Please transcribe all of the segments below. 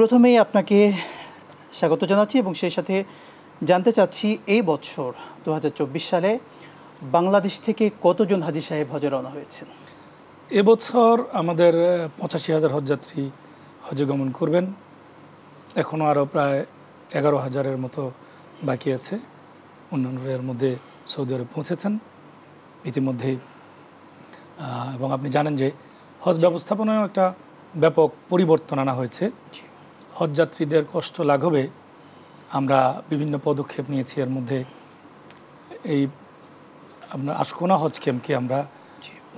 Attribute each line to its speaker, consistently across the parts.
Speaker 1: প্রথমেই আপনাকে স্বাগত জানাচ্ছি এবং সেই সাথে জানতে চাচ্ছি এই বছর দু সালে বাংলাদেশ থেকে কতজন হাজি সাহেব হজে রওনা হয়েছেন
Speaker 2: এবছর আমাদের পঁচাশি হাজার হজযাত্রী হজে গমন করবেন এখনও আরও প্রায় এগারো হাজারের মতো বাকি আছে অন্যান্যের এর মধ্যে সৌদি আরব পৌঁছেছেন ইতিমধ্যেই এবং আপনি জানেন যে হজ ব্যবস্থাপনায় একটা ব্যাপক পরিবর্তন আনা হয়েছে হজযাত্রীদের কষ্ট লাঘবে আমরা বিভিন্ন পদক্ষেপ নিয়েছি এর মধ্যে এই আপনার আশকোনা হজ ক্যাম্পকে আমরা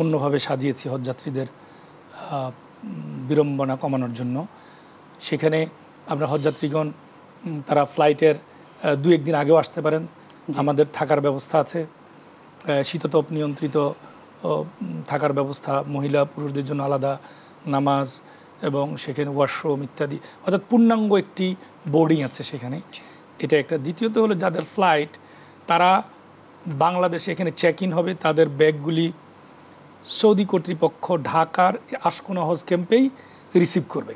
Speaker 2: অন্যভাবে সাজিয়েছি হজযাত্রীদের বিড়ম্বনা কমানোর জন্য সেখানে আপনার হজযাত্রীগণ তারা ফ্লাইটের দু একদিন আগেও আসতে পারেন আমাদের থাকার ব্যবস্থা আছে শীততপ নিয়ন্ত্রিত থাকার ব্যবস্থা মহিলা পুরুষদের জন্য আলাদা নামাজ এবং সেখানে ওয়াশরুম ইত্যাদি অর্থাৎ পূর্ণাঙ্গ একটি বোর্ডিং আছে সেখানে এটা একটা দ্বিতীয়ত হলো যাদের ফ্লাইট তারা বাংলাদেশে এখানে চেক ইন হবে তাদের ব্যাগগুলি সৌদি কর্তৃপক্ষ ঢাকার আশকোনা হজ ক্যাম্পেই রিসিভ করবে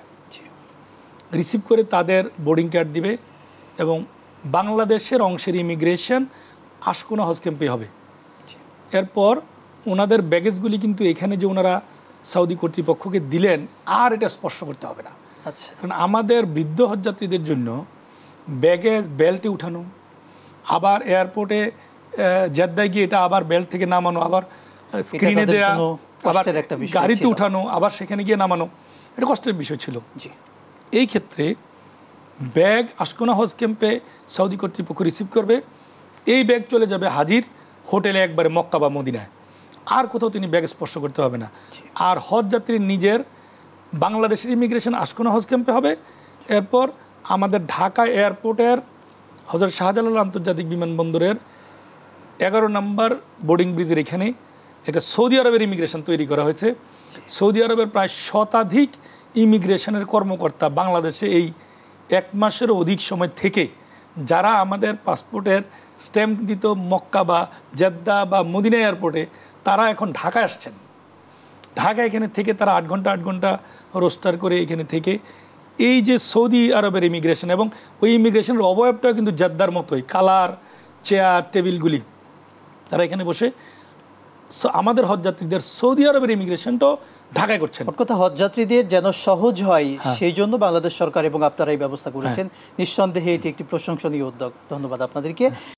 Speaker 2: রিসিভ করে তাদের বোর্ডিং কার্ড দিবে এবং বাংলাদেশের অংশের ইমিগ্রেশন আশকোনা হজ ক্যাম্পে হবে এরপর ওনাদের ব্যাগেজগুলি কিন্তু এখানে যে ওনারা সৌদি কর্তৃপক্ষকে দিলেন আর এটা স্পর্শ করতে হবে না আচ্ছা কারণ আমাদের বৃদ্ধ হজযাত্রীদের জন্য ব্যাগে বেল্টে উঠানো আবার এয়ারপোর্টে জেদ্দায় গিয়ে এটা আবার বেল্ট থেকে নামানো আবার স্ক্রিনে দেওয়া আবার গাড়িতে উঠানো আবার সেখানে গিয়ে নামানো এটা কষ্টের বিষয় ছিল জি এই ক্ষেত্রে ব্যাগ আসকোনা হজ ক্যাম্পে সৌদি কর্তৃপক্ষ রিসিভ করবে এই ব্যাগ চলে যাবে হাজির হোটেলে একবারে মক্কা বা মদিনায় আর কোথাও তিনি ব্যাগ স্পর্শ করতে হবে না আর হজ যাত্রী নিজের বাংলাদেশের ইমিগ্রেশন আসকোনা হজ ক্যাম্পে হবে এরপর আমাদের ঢাকা এয়ারপোর্টের হজরত শাহজালাল আন্তর্জাতিক বিমানবন্দরের এগারো নম্বর বোর্ডিং ব্রিজের এখানে এটা সৌদি আরবের ইমিগ্রেশন তৈরি করা হয়েছে সৌদি আরবের প্রায় শতাধিক ইমিগ্রেশনের কর্মকর্তা বাংলাদেশে এই এক মাসের অধিক সময় থেকে যারা আমাদের পাসপোর্টের স্ট্যাম্প দিত মক্কা বা জেদ্দা বা মদিনা এয়ারপোর্টে তারা এখন ঢাকায় আসছেন ঢাকায় এখানে থেকে তারা আট ঘন্টা আট ঘন্টা রোস্টার করে এখানে থেকে এই যে সৌদি আরবের ইমিগ্রেশন এবং ওই ইমিগ্রেশনের অবয়বটাও কিন্তু জাদ্দার মতোই কালার চেয়ার টেবিলগুলি তারা এখানে বসে আমাদের হজযাত্রীদের সৌদি আরবের ইমিগ্রেশনটাও ঢাকায় করছেন কথা হজযাত্রীদের যেন সহজ হয় হ্যাঁ। সেই জন্য বাংলাদেশ
Speaker 1: সরকার এবং আপনারা এই ব্যবস্থা করেছেন হ্যাঁ। নিঃসন্দেহে এটি একটি প্রশংসনীয় উদ্যোগ ধন্যবাদ আপনাদেরকে